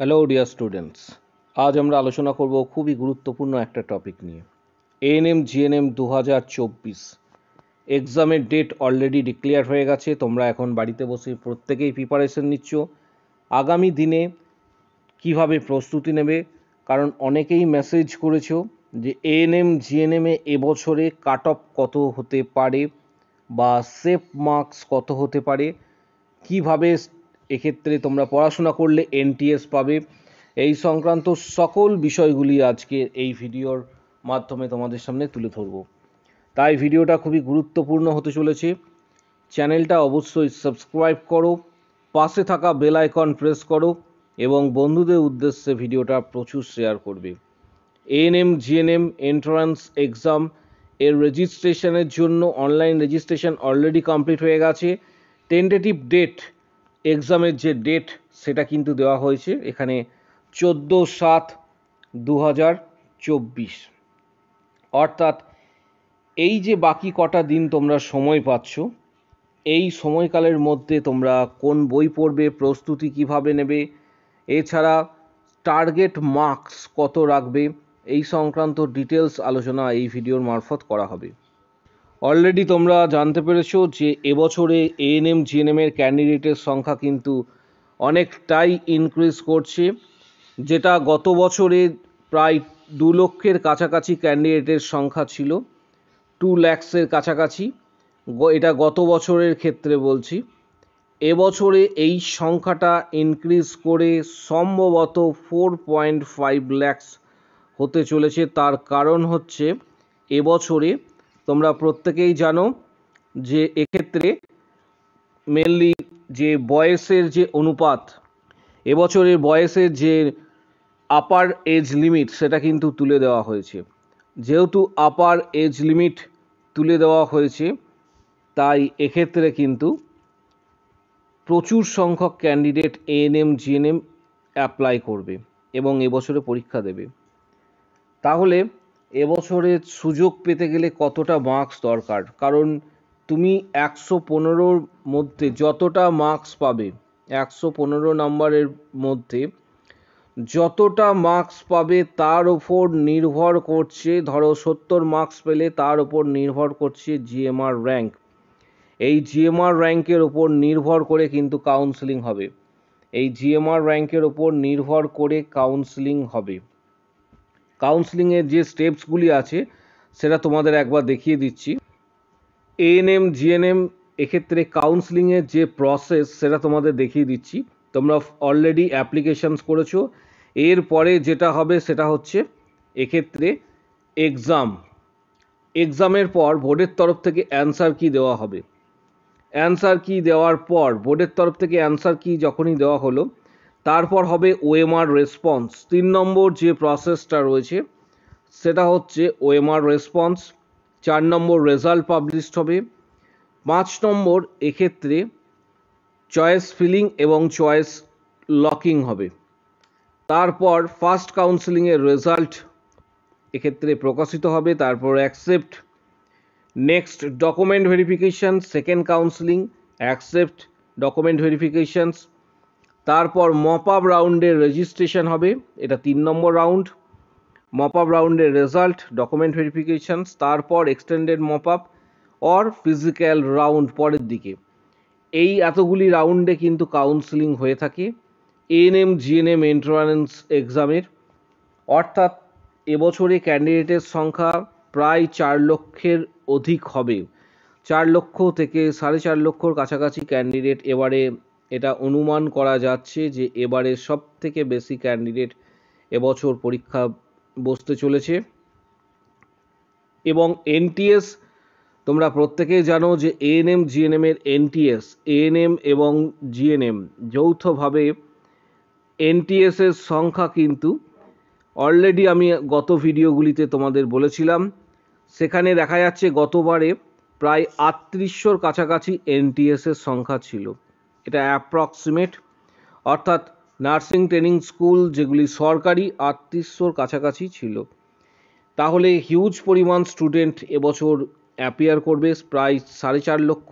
hello dear students আজ আমরা আলোচনা করব খুবই গুরুত্বপূর্ণ একটা টপিক নিয়ে এএনএম জিএনএম দু হাজার চব্বিশ এক্সামের ডেট অলরেডি ডিক্লেয়ার হয়ে গেছে তোমরা এখন বাড়িতে বসে প্রত্যেকেই প্রিপারেশন নিচ্ছ আগামী দিনে কিভাবে প্রস্তুতি নেবে কারণ অনেকেই মেসেজ করেছ যে এএনএম জিএনএমে এবছরে কাট অফ কত হতে পারে বা সেফ মার্কস কত হতে পারে কিভাবে এক্ষেত্রে তোমরা পড়াশোনা করলে এনটিএস পাবে এই সংক্রান্ত সকল বিষয়গুলি আজকে এই ভিডিওর মাধ্যমে তোমাদের সামনে তুলে ধরব তাই ভিডিওটা খুবই গুরুত্বপূর্ণ হতে চলেছে চ্যানেলটা অবশ্যই সাবস্ক্রাইব করো পাশে থাকা বেল আইকন প্রেস করো এবং বন্ধুদের উদ্দেশ্যে ভিডিওটা প্রচুর শেয়ার করবে এএনএম জিএনএম এন্ট্রান্স এক্সাম এর রেজিস্ট্রেশনের জন্য অনলাইন রেজিস্ট্রেশন অলরেডি কমপ্লিট হয়ে গেছে টেন্টেটিভ ডেট এক্সামের যে ডেট সেটা কিন্তু দেওয়া হয়েছে এখানে চোদ্দো সাত দু অর্থাৎ এই যে বাকি কটা দিন তোমরা সময় পাচ্ছ এই সময়কালের মধ্যে তোমরা কোন বই পড়বে প্রস্তুতি কিভাবে নেবে এছাড়া টার্গেট মার্কস কত রাখবে এই সংক্রান্ত ডিটেলস আলোচনা এই ভিডিওর মারফত করা হবে অলরেডি তোমরা জানতে পেরেছো যে এবছরে এএনএম জিএনএমের ক্যান্ডিডেটের সংখ্যা কিন্তু অনেকটাই ইনক্রিজ করছে যেটা গত বছরে প্রায় দু লক্ষের কাছাকাছি ক্যান্ডিডেটের সংখ্যা ছিল টু ল্যাক্সের কাছাকাছি এটা গত বছরের ক্ষেত্রে বলছি এবছরে এই সংখ্যাটা ইনক্রিজ করে সম্ভবত ফোর পয়েন্ট ফাইভ ল্যাক্স হতে চলেছে তার কারণ হচ্ছে এবছরে তোমরা প্রত্যেকেই জানো যে এক্ষেত্রে মেনলি যে বয়সের যে অনুপাত এবছরের বয়সের যে আপার এজ লিমিট সেটা কিন্তু তুলে দেওয়া হয়েছে যেহেতু আপার এজ লিমিট তুলে দেওয়া হয়েছে তাই এক্ষেত্রে কিন্তু প্রচুর সংখ্যক ক্যান্ডিডেট এএনএম জিএনএম অ্যাপ্লাই করবে এবং এবছরে পরীক্ষা দেবে তাহলে এবছরে সুযোগ পেতে গেলে কতটা মার্কস দরকার কারণ তুমি একশো পনেরোর মধ্যে যতটা মার্কস পাবে একশো পনেরো নম্বরের মধ্যে যতটা মার্কস পাবে তার ওপর নির্ভর করছে ধরো সত্তর মার্কস পেলে তার ওপর নির্ভর করছে জিএমআর র্যাঙ্ক এই জিএমআর র্যাঙ্কের ওপর নির্ভর করে কিন্তু কাউন্সেলিং হবে এই জিএমআর র্যাঙ্কের ওপর নির্ভর করে কাউন্সেলিং হবে কাউন্সিলিংয়ের যে স্টেপসগুলি আছে সেটা তোমাদের একবার দেখিয়ে দিচ্ছি এএনএম জিএনএম এক্ষেত্রে কাউন্সিলিংয়ের যে প্রসেস সেটা তোমাদের দেখিয়ে দিচ্ছি তোমরা অলরেডি অ্যাপ্লিকেশানস করেছো এরপরে যেটা হবে সেটা হচ্ছে এক্ষেত্রে এক্সাম এক্সামের পর বোর্ডের তরফ থেকে অ্যান্সার কি দেওয়া হবে অ্যান্সার কি দেওয়ার পর বোর্ডের তরফ থেকে অ্যান্সার কি যখনই দেওয়া হলো তারপর হবে ওএমআর রেসপন্স তিন নম্বর যে প্রসেসটা রয়েছে সেটা হচ্ছে ওএমআর রেসপন্স চার নম্বর রেজাল্ট পাবলিশড হবে পাঁচ নম্বর এক্ষেত্রে চয়েস ফিলিং এবং চয়েস লকিং হবে তারপর ফার্স্ট কাউন্সেলিংয়ের রেজাল্ট এক্ষেত্রে প্রকাশিত হবে তারপর accept next document verification second counselling accept document verifications তারপর মপ আপ রাউন্ডের রেজিস্ট্রেশন হবে এটা তিন নম্বর রাউন্ড মপ আপ রাউন্ডের রেজাল্ট ডকুমেন্ট ভেরিফিকেশানস তারপর extended mop up or physical round পরের দিকে এই এতগুলি রাউন্ডে কিন্তু কাউন্সিলিং হয়ে থাকে এএনএম জিএনএম এন্ট্রান্স এক্সামের অর্থাৎ এবছরে ক্যান্ডিডেটের সংখ্যা প্রায় চার লক্ষের অধিক হবে চার লক্ষ থেকে সাড়ে চার লক্ষর কাছাকাছি ক্যান্ডিডেট এবারে এটা অনুমান করা যাচ্ছে যে এবারে সব থেকে বেশি ক্যান্ডিডেট এবছর পরীক্ষা বসতে চলেছে এবং এনটিএস তোমরা প্রত্যেকেই জানো যে এএনএম জিএনএমের এনটিএস এএনএম এবং জিএনএম যৌথভাবে এনটিএসের সংখ্যা কিন্তু অলরেডি আমি গত ভিডিওগুলিতে তোমাদের বলেছিলাম সেখানে দেখা যাচ্ছে গতবারে প্রায় আটত্রিশশোর কাছাকাছি এনটিএসের সংখ্যা ছিল এটা অ্যাপ্রক্সিমেট অর্থাৎ নার্সিং ট্রেনিং স্কুল যেগুলি সরকারি আটত্রিশশোর কাছাকাছি ছিল তাহলে হিউজ পরিমাণ স্টুডেন্ট এবছর অ্যাপিয়ার করবে প্রায় সাড়ে চার লক্ষ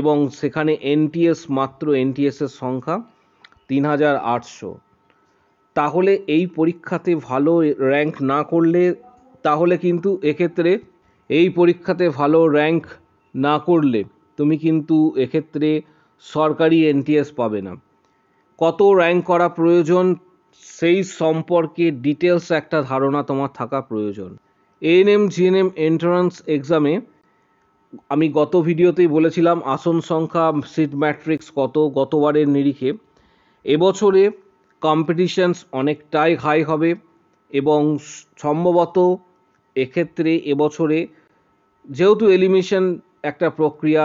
এবং সেখানে এনটিএস মাত্র এনটিএসের সংখ্যা তিন হাজার আটশো তাহলে এই পরীক্ষাতে ভালো র্যাঙ্ক না করলে তাহলে কিন্তু এক্ষেত্রে এই পরীক্ষাতে ভালো র্যাঙ্ক না করলে তুমি কিন্তু এক্ষেত্রে সরকারি এনটিএস পাবে না কত র্যাঙ্ক করা প্রয়োজন সেই সম্পর্কে ডিটেলস একটা ধারণা তোমার থাকা প্রয়োজন এএনএম জিএনএম এন্ট্রান্স এক্সামে আমি গত ভিডিওতেই বলেছিলাম আসন সংখ্যা সিট ম্যাট্রিক্স কত গতবারের নিরিখে এবছরে কম্পিটিশানস অনেকটাই হাই হবে এবং সম্ভবত এক্ষেত্রে এবছরে যেহেতু এলিমিনেশন একটা প্রক্রিয়া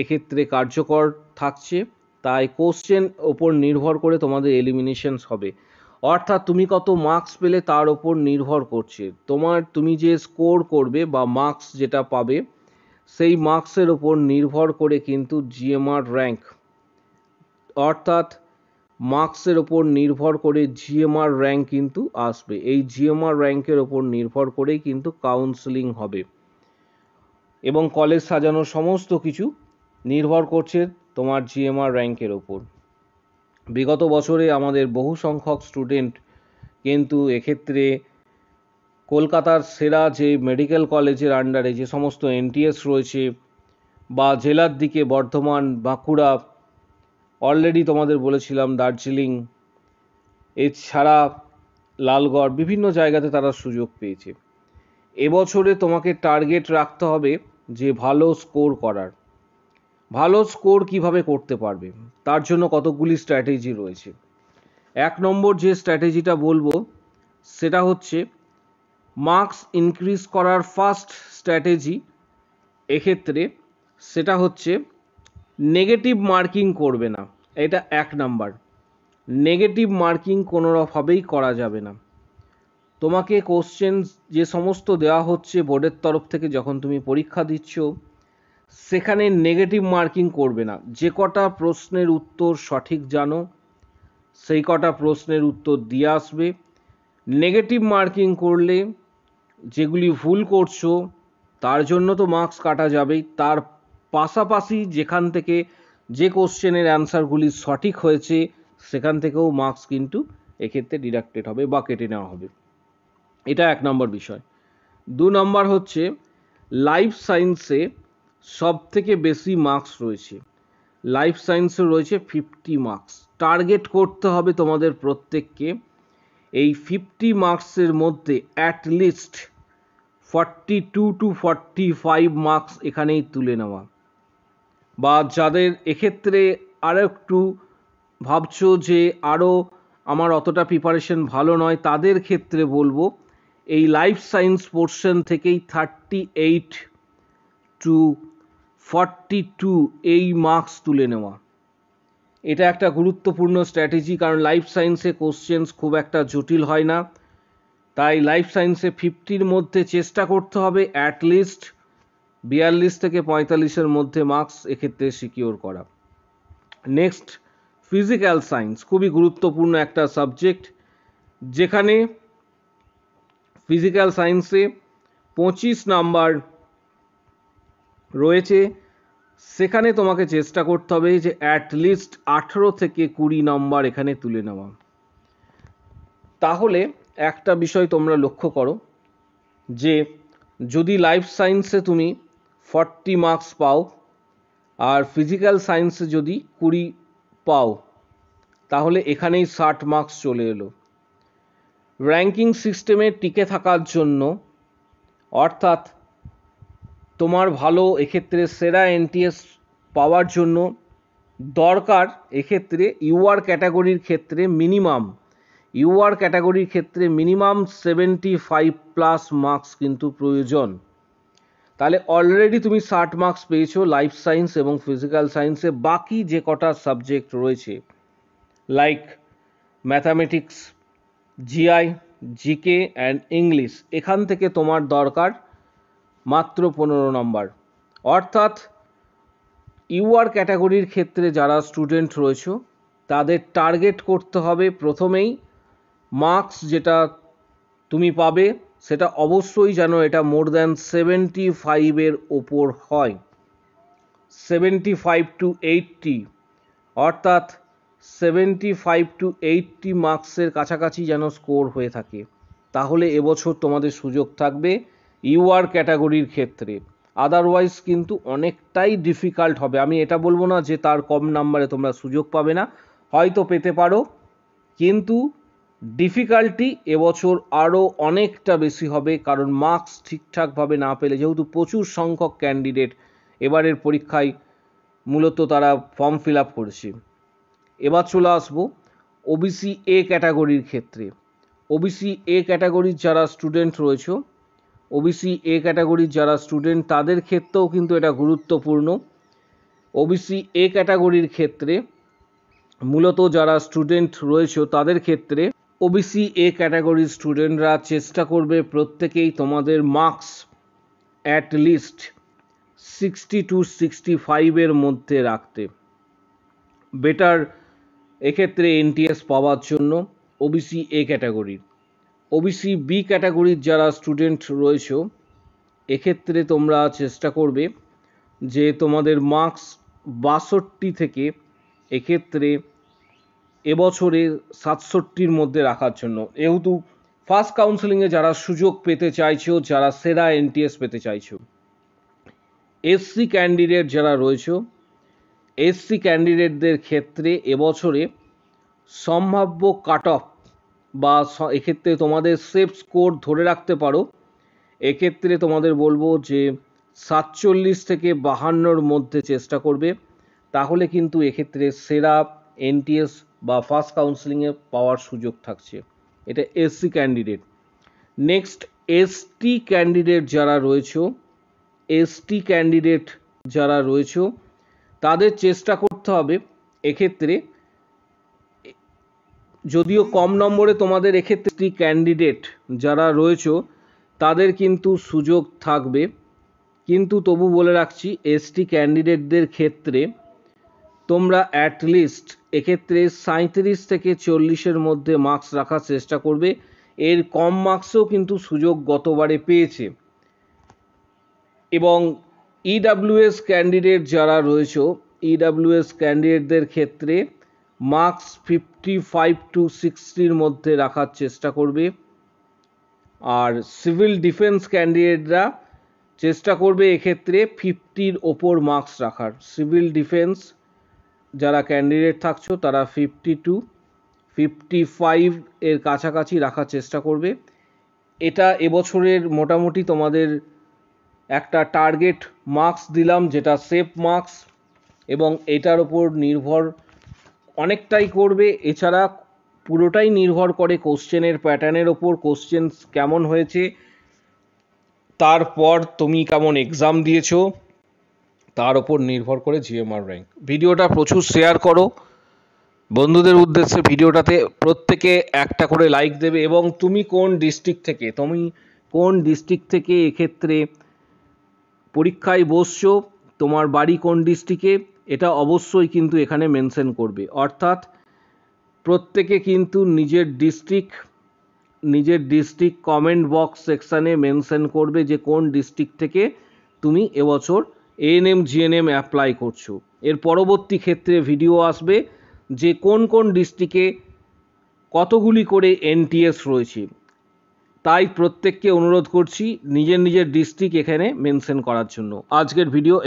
এক্ষেত্রে কার্যকর থাকছে তাই কোশ্চেন ওপর নির্ভর করে তোমাদের এলিমিনেশনস হবে অর্থাৎ তুমি কত মার্কস পেলে তার ওপর নির্ভর করছে তোমার তুমি যে স্কোর করবে বা মার্কস যেটা পাবে সেই মার্কসের ওপর নির্ভর করে কিন্তু জিএমআর র্যাঙ্ক অর্থাৎ মার্কসের ওপর নির্ভর করে জিএমআর র্যাঙ্ক কিন্তু আসবে এই জিএমআর র্যাঙ্কের ওপর নির্ভর করেই কিন্তু কাউন্সেলিং হবে এবং কলেজ সাজানোর সমস্ত কিছু নির্ভর করছে তোমার জিএমআর র্যাঙ্কের ওপর বিগত বছরে আমাদের বহু সংখ্যক স্টুডেন্ট কিন্তু এক্ষেত্রে কলকাতার সেরা যে মেডিকেল কলেজের আন্ডারে যে সমস্ত এনটিএস রয়েছে বা জেলার দিকে বর্ধমান বাঁকুড়া অলরেডি তোমাদের বলেছিলাম দার্জিলিং এছাড়া লালগড় বিভিন্ন জায়গাতে তারা সুযোগ পেয়েছে এবছরে তোমাকে টার্গেট রাখতে হবে যে ভালো স্কোর করার ভালো স্কোর কিভাবে করতে পারবে তার জন্য কতকগুলি স্ট্র্যাটেজি রয়েছে এক নম্বর যে স্ট্র্যাটেজিটা বলবো সেটা হচ্ছে মার্কস ইনক্রিজ করার ফার্স্ট স্ট্র্যাটেজি এক্ষেত্রে সেটা হচ্ছে নেগেটিভ মার্কিং করবে না এটা এক নাম্বার নেগেটিভ মার্কিং কোনোভাবেই করা যাবে না তোমাকে কোশ্চেন যে সমস্ত দেওয়া হচ্ছে বোর্ডের তরফ থেকে যখন তুমি পরীক্ষা দিচ্ছ সেখানে নেগেটিভ মার্কিং করবে না যে কটা প্রশ্নের উত্তর সঠিক জানো সেই কটা প্রশ্নের উত্তর দিয়ে আসবে নেগেটিভ মার্কিং করলে যেগুলি ভুল করছো তার জন্য তো মার্কস কাটা যাবেই তার পাশাপাশি যেখান থেকে যে কোশ্চেনের অ্যান্সারগুলি সঠিক হয়েছে সেখান থেকেও মার্কস কিন্তু এক্ষেত্রে ডিডাক্টেড হবে বা কেটে নেওয়া হবে এটা এক নম্বর বিষয় দু নম্বর হচ্ছে লাইফ সায়েন্সে সব থেকে বেশি মার্কস রয়েছে লাইফ সায়েন্সে রয়েছে ফিফটি মার্কস টার্গেট করতে হবে তোমাদের প্রত্যেককে এই ফিফটি মার্কসের মধ্যে at least forty two to forty five marks এখানেই তুলে নেওয়া বা যাদের এক্ষেত্রে আরও একটু ভাবছ যে আরও আমার অতটা প্রিপারেশন ভালো নয় তাদের ক্ষেত্রে বলবো এই লাইফ সায়েন্স পোর্শন থেকেই thirty eight to forty two এই মার্কস তুলে নেওয়া এটা একটা গুরুত্বপূর্ণ স্ট্র্যাটেজি কারণ লাইফ সায়েন্সে কোশ্চেন্স খুব একটা জটিল হয় না তাই লাইফ সায়েন্সে ফিফটির মধ্যে চেষ্টা করতে হবে অ্যাটলিস্ট বিয়াল্লিশ থেকে পঁয়তাল্লিশের মধ্যে মার্কস এক্ষেত্রে সিকিওর করা নেক্সট ফিজিক্যাল সায়েন্স খুবই গুরুত্বপূর্ণ একটা সাবজেক্ট যেখানে ফিজিক্যাল সায়েন্সে পঁচিশ নাম্বার রয়েছে সেখানে তোমাকে চেষ্টা করতে হবে যে অ্যাটলিস্ট আঠেরো থেকে কুড়ি নম্বর এখানে তুলে নেওয়া তাহলে একটা বিষয় তোমরা লক্ষ্য করো যে যদি লাইফ সায়েন্সে তুমি ফর্টি মার্কস পাও আর ফিজিক্যাল সায়েন্সে যদি কুড়ি পাও তাহলে এখানেই ষাট মার্কস চলে এলো র্যাঙ্কিং সিস্টেমে টিকে থাকার জন্য অর্থাৎ তোমার ভালো এক্ষেত্রে সেরা এনটিএস পাওয়ার জন্য দরকার এক্ষেত্রে ইউআর ক্যাটাগরির ক্ষেত্রে মিনিমাম ইউআর ক্যাটাগরির ক্ষেত্রে minimum seventy five plus marks কিন্তু প্রয়োজন তাহলে অলরেডি তুমি ষাট মার্কস পেয়েছো লাইফ সায়েন্স এবং ফিজিক্যাল সায়েন্সে বাকি যে কটা সাবজেক্ট রয়েছে like mathematics GI GK and English এখান থেকে তোমার দরকার মাত্র পনেরো নম্বর অর্থাৎ ইউআর ক্যাটাগরির ক্ষেত্রে যারা স্টুডেন্ট রয়েছে তাদের টার্গেট করতে হবে প্রথমেই মার্কস যেটা তুমি পাবে সেটা অবশ্যই যেন এটা মোর দ্যান সেভেন্টি ফাইভের ওপর হয় সেভেন্টি ফাইভ টু এইটটি অর্থাৎ সেভেন্টি ফাইভ টু এইটটি মার্কসের কাছাকাছি যেন স্কোর হয়ে থাকে তাহলে এবছর তোমাদের সুযোগ থাকবে ইউআর ক্যাটাগরির ক্ষেত্রে আদারওয়াইজ কিন্তু অনেকটাই ডিফিকাল্ট হবে আমি এটা বলবো না যে তার কম নাম্বারে তোমরা সুযোগ পাবে না হয়তো পেতে পারো কিন্তু ডিফিকাল্টি এবছর আরও অনেকটা বেশি হবে কারণ মার্কস ঠিকঠাকভাবে না পেলে যেহেতু প্রচুর সংখ্যক ক্যান্ডিডেট এবারের পরীক্ষায় মূলত তারা ফর্ম ফিল আপ করেছে এবার চলে আসবো ওবিসি এ ক্যাটাগরির ক্ষেত্রে ওবিসি এ ক্যাটাগরির যারা স্টুডেন্ট রয়েছে ওবিসি এ ক্যাটাগরির যারা স্টুডেন্ট তাদের ক্ষেত্রেও কিন্তু এটা গুরুত্বপূর্ণ ওবিসি এ ক্যাটাগরির ক্ষেত্রে মূলত যারা স্টুডেন্ট রয়েছে তাদের ক্ষেত্রে ওবিসি এ ক্যাটাগরির স্টুডেন্টরা চেষ্টা করবে প্রত্যেকেই তোমাদের marks at least sixty to সিক্সটি ফাইভের মধ্যে রাখতে বেটার এক্ষেত্রে এনটিএস পাওয়ার জন্য ওবিসি এ ক্যাটাগরির ওবিসি বি ক্যাটাগরির যারা স্টুডেন্ট রয়েছে এক্ষেত্রে তোমরা চেষ্টা করবে যে তোমাদের মার্কস বাষট্টি থেকে এক্ষেত্রে এবছরে সাতষট্টির মধ্যে রাখার জন্য যেহেতু ফার্স্ট কাউন্সেলিংয়ে যারা সুযোগ পেতে চাইছো যারা সেরা এনটিএস পেতে চাইছো এসসি ক্যান্ডিডেট যারা রয়েছে এসসি ক্যান্ডিডেটদের ক্ষেত্রে এবছরে সম্ভাব্য কাট অফ বা এক্ষেত্রে তোমাদের সেফ স্কোর ধরে রাখতে পারো এক্ষেত্রে তোমাদের বলবো যে সাতচল্লিশ থেকে বাহান্নর মধ্যে চেষ্টা করবে তাহলে কিন্তু এক্ষেত্রে সেরা এনটিএস বা ফার্স্ট কাউন্সিলিংয়ে পাওয়ার সুযোগ থাকছে এটা SC candidate next ST candidate যারা রয়েছে এসটি ক্যান্ডিডেট যারা রয়েছে তাদের চেষ্টা করতে হবে এক্ষেত্রে যদিও কম নম্বরে তোমাদের এক্ষেত্রে ক্যান্ডিডেট যারা রয়েছে তাদের কিন্তু সুযোগ থাকবে কিন্তু তবু বলে রাখছি এসটি ক্যান্ডিডেটদের ক্ষেত্রে তোমরা অ্যাটলিস্ট এক্ষেত্রে সাঁত্রিশ থেকে চল্লিশের মধ্যে মার্কস রাখার চেষ্টা করবে এর কম মার্কসও কিন্তু সুযোগ গতবারে পেয়েছে এবং ইডাব্লিউএস e ক্যান্ডিডেট যারা রয়েছে ইডাব্লিউএস ক্যান্ডিডেটদের ক্ষেত্রে মার্কস ফিফটি ফাইভ টু সিক্সটির মধ্যে রাখার চেষ্টা করবে আর সিভিল ডিফেন্স ক্যান্ডিডেটরা চেষ্টা করবে এক্ষেত্রে ফিফটির ওপর মার্কস রাখার সিভিল ডিফেন্স যারা ক্যান্ডিডেট থাকছো তারা ফিফটি টু ফিফটি ফাইভ এর কাছাকাছি রাখার চেষ্টা করবে এটা এবছরের মোটামুটি তোমাদের একটা টার্গেট মার্কস দিলাম যেটা সেফ মার্কস এবং এটার ওপর নির্ভর অনেকটাই করবে এছাড়া পুরোটাই নির্ভর করে কোশ্চেনের প্যাটার্নের ওপর কোশ্চেন কেমন হয়েছে তারপর তুমি কেমন এক্সাম দিয়েছো তার ওপর নির্ভর করে জিএমআর র্যাঙ্ক ভিডিওটা প্রচুর শেয়ার করো বন্ধুদের উদ্দেশ্যে ভিডিওটাতে প্রত্যেকে একটা করে লাইক দেবে এবং তুমি কোন ডিস্ট্রিক্ট থেকে তুমি কোন ডিস্ট্রিক্ট থেকে এক্ষেত্রে পরীক্ষায় বসছো তোমার বাড়ি কোন ডিস্ট্রিক্টে এটা অবশ্যই কিন্তু এখানে মেনশন করবে অর্থাৎ প্রত্যেকে কিন্তু নিজের ডিস্ট্রিক্ট নিজের ডিস্ট্রিক্ট কমেন্ট বক্স সেকশানে মেনশন করবে যে কোন ডিস্ট্রিক্ট থেকে তুমি এবছর এএনএম জিএনএম অ্যাপ্লাই করছো এর পরবর্তী ক্ষেত্রে ভিডিও আসবে যে কোন কোন ডিস্ট্রিক্টে কতগুলি করে এনটিএস রয়েছে তাই প্রত্যেককে অনুরোধ করছি নিজের নিজের ডিস্ট্রিক্ট এখানে মেনশন করার জন্য আজকের ভিডিও